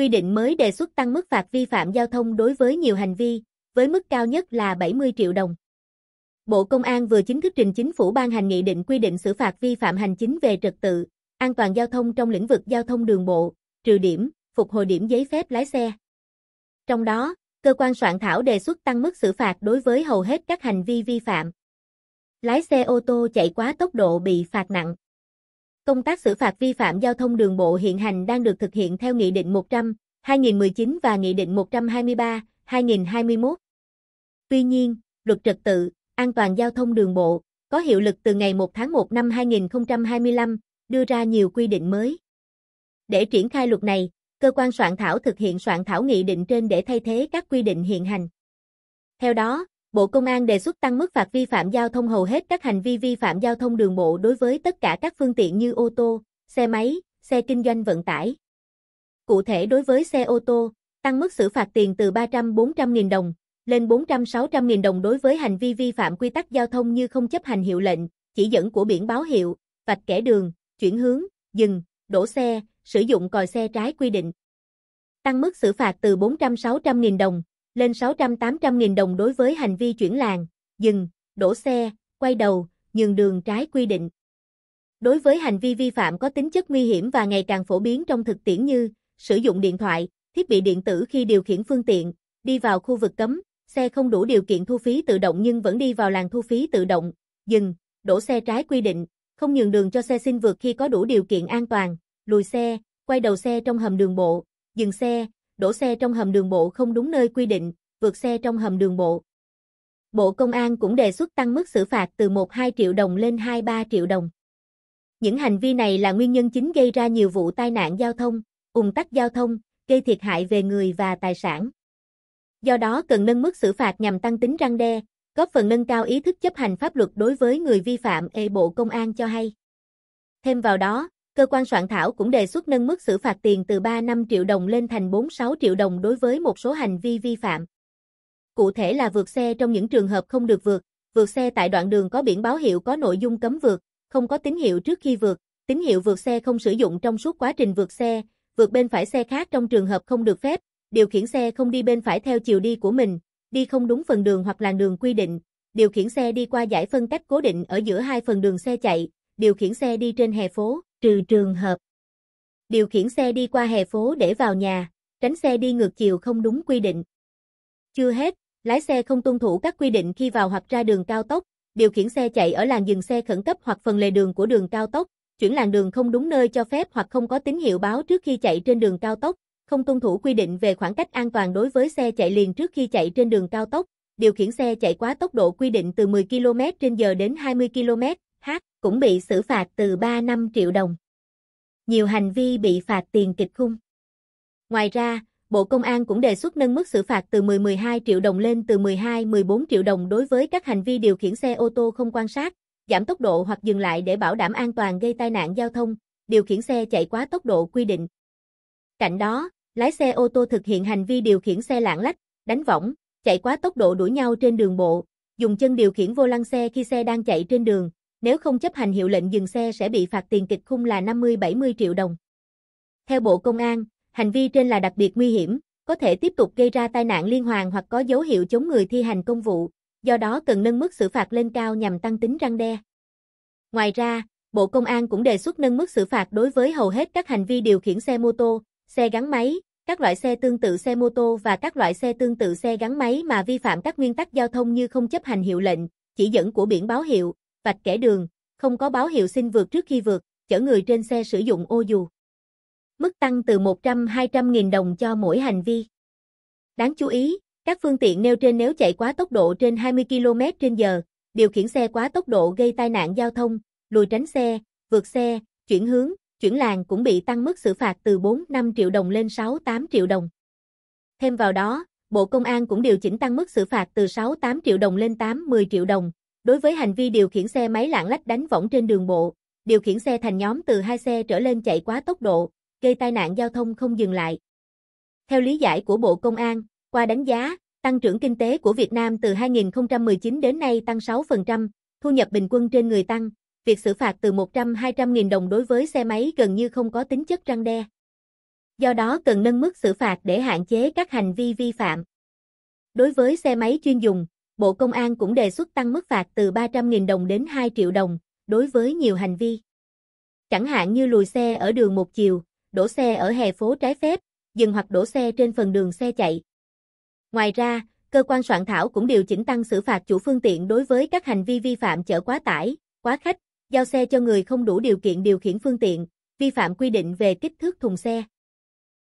Quy định mới đề xuất tăng mức phạt vi phạm giao thông đối với nhiều hành vi, với mức cao nhất là 70 triệu đồng. Bộ Công an vừa chính thức trình chính phủ ban hành nghị định quy định xử phạt vi phạm hành chính về trật tự, an toàn giao thông trong lĩnh vực giao thông đường bộ, trừ điểm, phục hồi điểm giấy phép lái xe. Trong đó, cơ quan soạn thảo đề xuất tăng mức xử phạt đối với hầu hết các hành vi vi phạm. Lái xe ô tô chạy quá tốc độ bị phạt nặng công tác xử phạt vi phạm giao thông đường bộ hiện hành đang được thực hiện theo Nghị định 100, 2019 và Nghị định 123, 2021. Tuy nhiên, luật trật tự, an toàn giao thông đường bộ, có hiệu lực từ ngày 1 tháng 1 năm 2025, đưa ra nhiều quy định mới. Để triển khai luật này, cơ quan soạn thảo thực hiện soạn thảo nghị định trên để thay thế các quy định hiện hành. Theo đó, Bộ Công an đề xuất tăng mức phạt vi phạm giao thông hầu hết các hành vi vi phạm giao thông đường bộ đối với tất cả các phương tiện như ô tô, xe máy, xe kinh doanh vận tải. Cụ thể đối với xe ô tô, tăng mức xử phạt tiền từ 300-400 nghìn đồng lên 400-600 nghìn đồng đối với hành vi vi phạm quy tắc giao thông như không chấp hành hiệu lệnh, chỉ dẫn của biển báo hiệu, vạch kẻ đường, chuyển hướng, dừng, đổ xe, sử dụng còi xe trái quy định. Tăng mức xử phạt từ 400-600 nghìn đồng lên 600-800 nghìn đồng đối với hành vi chuyển làng, dừng, đổ xe, quay đầu, nhường đường trái quy định. Đối với hành vi vi phạm có tính chất nguy hiểm và ngày càng phổ biến trong thực tiễn như sử dụng điện thoại, thiết bị điện tử khi điều khiển phương tiện, đi vào khu vực cấm, xe không đủ điều kiện thu phí tự động nhưng vẫn đi vào làn thu phí tự động, dừng, đổ xe trái quy định, không nhường đường cho xe xin vượt khi có đủ điều kiện an toàn, lùi xe, quay đầu xe trong hầm đường bộ, dừng xe, đổ xe trong hầm đường bộ không đúng nơi quy định, vượt xe trong hầm đường bộ. Bộ Công an cũng đề xuất tăng mức xử phạt từ 1-2 triệu đồng lên 2-3 triệu đồng. Những hành vi này là nguyên nhân chính gây ra nhiều vụ tai nạn giao thông, ủng tắc giao thông, gây thiệt hại về người và tài sản. Do đó cần nâng mức xử phạt nhằm tăng tính răng đe, góp phần nâng cao ý thức chấp hành pháp luật đối với người vi phạm e Bộ Công an cho hay. Thêm vào đó, cơ quan soạn thảo cũng đề xuất nâng mức xử phạt tiền từ 3 năm triệu đồng lên thành 46 triệu đồng đối với một số hành vi vi phạm. Cụ thể là vượt xe trong những trường hợp không được vượt, vượt xe tại đoạn đường có biển báo hiệu có nội dung cấm vượt, không có tín hiệu trước khi vượt, tín hiệu vượt xe không sử dụng trong suốt quá trình vượt xe, vượt bên phải xe khác trong trường hợp không được phép, điều khiển xe không đi bên phải theo chiều đi của mình, đi không đúng phần đường hoặc làn đường quy định, điều khiển xe đi qua giải phân cách cố định ở giữa hai phần đường xe chạy, điều khiển xe đi trên hè phố trừ trường hợp điều khiển xe đi qua hè phố để vào nhà, tránh xe đi ngược chiều không đúng quy định. Chưa hết, lái xe không tuân thủ các quy định khi vào hoặc ra đường cao tốc, điều khiển xe chạy ở làn dừng xe khẩn cấp hoặc phần lề đường của đường cao tốc, chuyển làn đường không đúng nơi cho phép hoặc không có tín hiệu báo trước khi chạy trên đường cao tốc, không tuân thủ quy định về khoảng cách an toàn đối với xe chạy liền trước khi chạy trên đường cao tốc, điều khiển xe chạy quá tốc độ quy định từ 10 km/h đến 20 km/h cũng bị xử phạt từ 3 năm triệu đồng. Nhiều hành vi bị phạt tiền kịch khung. Ngoài ra, Bộ Công an cũng đề xuất nâng mức xử phạt từ 10-12 triệu đồng lên từ 12-14 triệu đồng đối với các hành vi điều khiển xe ô tô không quan sát, giảm tốc độ hoặc dừng lại để bảo đảm an toàn gây tai nạn giao thông, điều khiển xe chạy quá tốc độ quy định. Cạnh đó, lái xe ô tô thực hiện hành vi điều khiển xe lạng lách, đánh võng, chạy quá tốc độ đuổi nhau trên đường bộ, dùng chân điều khiển vô lăng xe khi xe đang chạy trên đường, nếu không chấp hành hiệu lệnh dừng xe sẽ bị phạt tiền kịch khung là 50-70 triệu đồng. Theo Bộ Công an, hành vi trên là đặc biệt nguy hiểm, có thể tiếp tục gây ra tai nạn liên hoàn hoặc có dấu hiệu chống người thi hành công vụ, do đó cần nâng mức xử phạt lên cao nhằm tăng tính răng đe. Ngoài ra, Bộ Công an cũng đề xuất nâng mức xử phạt đối với hầu hết các hành vi điều khiển xe mô tô, xe gắn máy, các loại xe tương tự xe mô tô và các loại xe tương tự xe gắn máy mà vi phạm các nguyên tắc giao thông như không chấp hành hiệu lệnh, chỉ dẫn của biển báo hiệu, vạch kẻ đường, không có báo hiệu xin vượt trước khi vượt, chở người trên xe sử dụng ô dù. Mức tăng từ 100-200 nghìn đồng cho mỗi hành vi. Đáng chú ý, các phương tiện nêu trên nếu chạy quá tốc độ trên 20 km h điều khiển xe quá tốc độ gây tai nạn giao thông, lùi tránh xe, vượt xe, chuyển hướng, chuyển làng cũng bị tăng mức xử phạt từ 4-5 triệu đồng lên 6-8 triệu đồng. Thêm vào đó, Bộ Công an cũng điều chỉnh tăng mức xử phạt từ 6-8 triệu đồng lên 8-10 triệu đồng, Đối với hành vi điều khiển xe máy lạng lách đánh võng trên đường bộ, điều khiển xe thành nhóm từ hai xe trở lên chạy quá tốc độ, gây tai nạn giao thông không dừng lại. Theo lý giải của Bộ Công an, qua đánh giá, tăng trưởng kinh tế của Việt Nam từ 2019 đến nay tăng 6%, thu nhập bình quân trên người tăng, việc xử phạt từ 100-200 nghìn đồng đối với xe máy gần như không có tính chất răng đe. Do đó cần nâng mức xử phạt để hạn chế các hành vi vi phạm. Đối với xe máy chuyên dùng, Bộ Công an cũng đề xuất tăng mức phạt từ 300.000 đồng đến 2 triệu đồng, đối với nhiều hành vi. Chẳng hạn như lùi xe ở đường một chiều, đổ xe ở hè phố trái phép, dừng hoặc đổ xe trên phần đường xe chạy. Ngoài ra, cơ quan soạn thảo cũng điều chỉnh tăng xử phạt chủ phương tiện đối với các hành vi vi phạm chở quá tải, quá khách, giao xe cho người không đủ điều kiện điều khiển phương tiện, vi phạm quy định về kích thước thùng xe.